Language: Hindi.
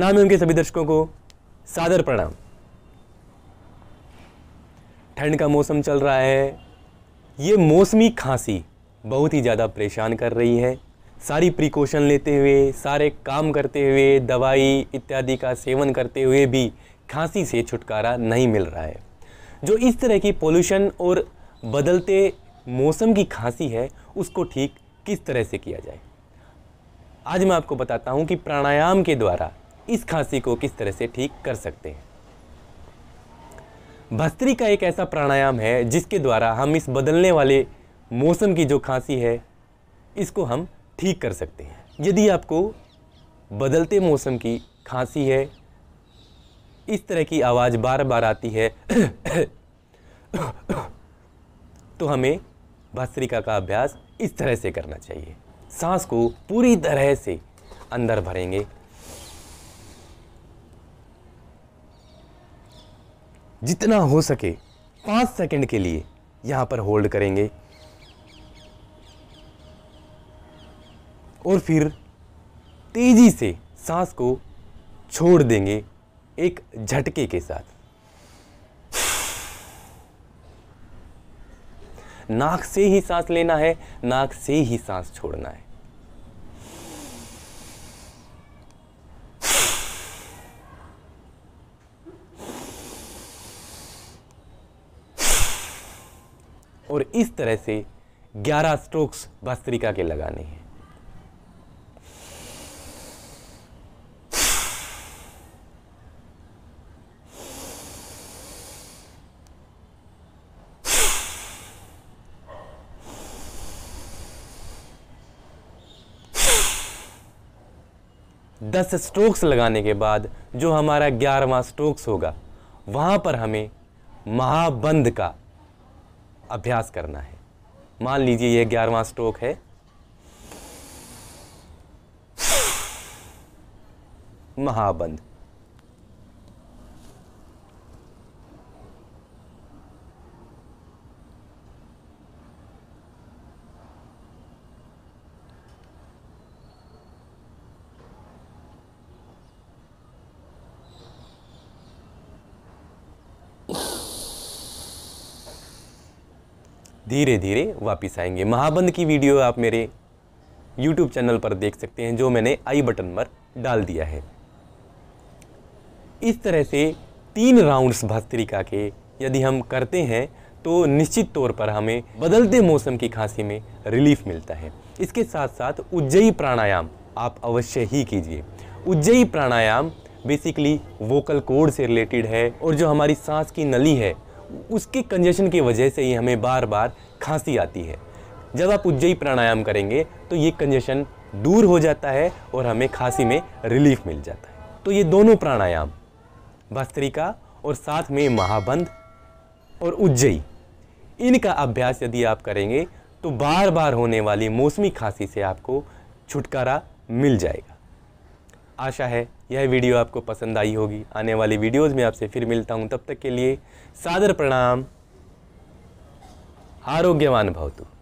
अनामियम के सभी दर्शकों को सादर प्रणाम ठंड का मौसम चल रहा है ये मौसमी खांसी बहुत ही ज़्यादा परेशान कर रही है सारी प्रिकॉशन लेते हुए सारे काम करते हुए दवाई इत्यादि का सेवन करते हुए भी खांसी से छुटकारा नहीं मिल रहा है जो इस तरह की पोल्यूशन और बदलते मौसम की खांसी है उसको ठीक किस तरह से किया जाए आज मैं आपको बताता हूँ कि प्राणायाम के द्वारा इस खांसी को किस तरह से ठीक कर सकते हैं भस्त्री का एक ऐसा प्राणायाम है जिसके द्वारा हम इस बदलने वाले मौसम की जो खांसी है इसको हम ठीक कर सकते हैं यदि आपको बदलते मौसम की खांसी है इस तरह की आवाज़ बार बार आती है तो हमें भस्त्रिका का अभ्यास इस तरह से करना चाहिए सांस को पूरी तरह से अंदर भरेंगे जितना हो सके पाँच सेकंड के लिए यहाँ पर होल्ड करेंगे और फिर तेज़ी से सांस को छोड़ देंगे एक झटके के साथ नाक से ही सांस लेना है नाक से ही सांस छोड़ना है और इस तरह से 11 स्ट्रोक्स भस्त्रिका के लगाने हैं दस स्ट्रोक्स लगाने के बाद जो हमारा ग्यारहवा स्ट्रोक्स होगा वहाँ पर हमें महाबंध का अभ्यास करना है मान लीजिए यह ग्यारहवा स्ट्रोक है महाबंध धीरे धीरे वापस आएंगे महाबंद की वीडियो आप मेरे यूट्यूब चैनल पर देख सकते हैं जो मैंने आई बटन पर डाल दिया है इस तरह से तीन राउंड्स भस्त्रिका के यदि हम करते हैं तो निश्चित तौर पर हमें बदलते मौसम की खांसी में रिलीफ मिलता है इसके साथ साथ उज्जयी प्राणायाम आप अवश्य ही कीजिए Ujjayi pranayama basically vocal cord से रिलेटेड है और जो हमारी सांस की नली है उसके कंजेशन की वजह से ही हमें बार बार खांसी आती है जब आप उज्जयी प्राणायाम करेंगे तो ये कंजेशन दूर हो जाता है और हमें खांसी में रिलीफ मिल जाता है तो ये दोनों प्राणायाम भस्त्रिका और साथ में महाबंध और उज्जयी इनका अभ्यास यदि आप करेंगे तो बार बार होने वाली मौसमी खांसी से आपको छुटकारा मिल जाएगा आशा है यह वीडियो आपको पसंद आई होगी आने वाली वीडियोज़ में आपसे फिर मिलता हूँ तब तक के लिए सादर प्रणाम आरोग्यवान भवतु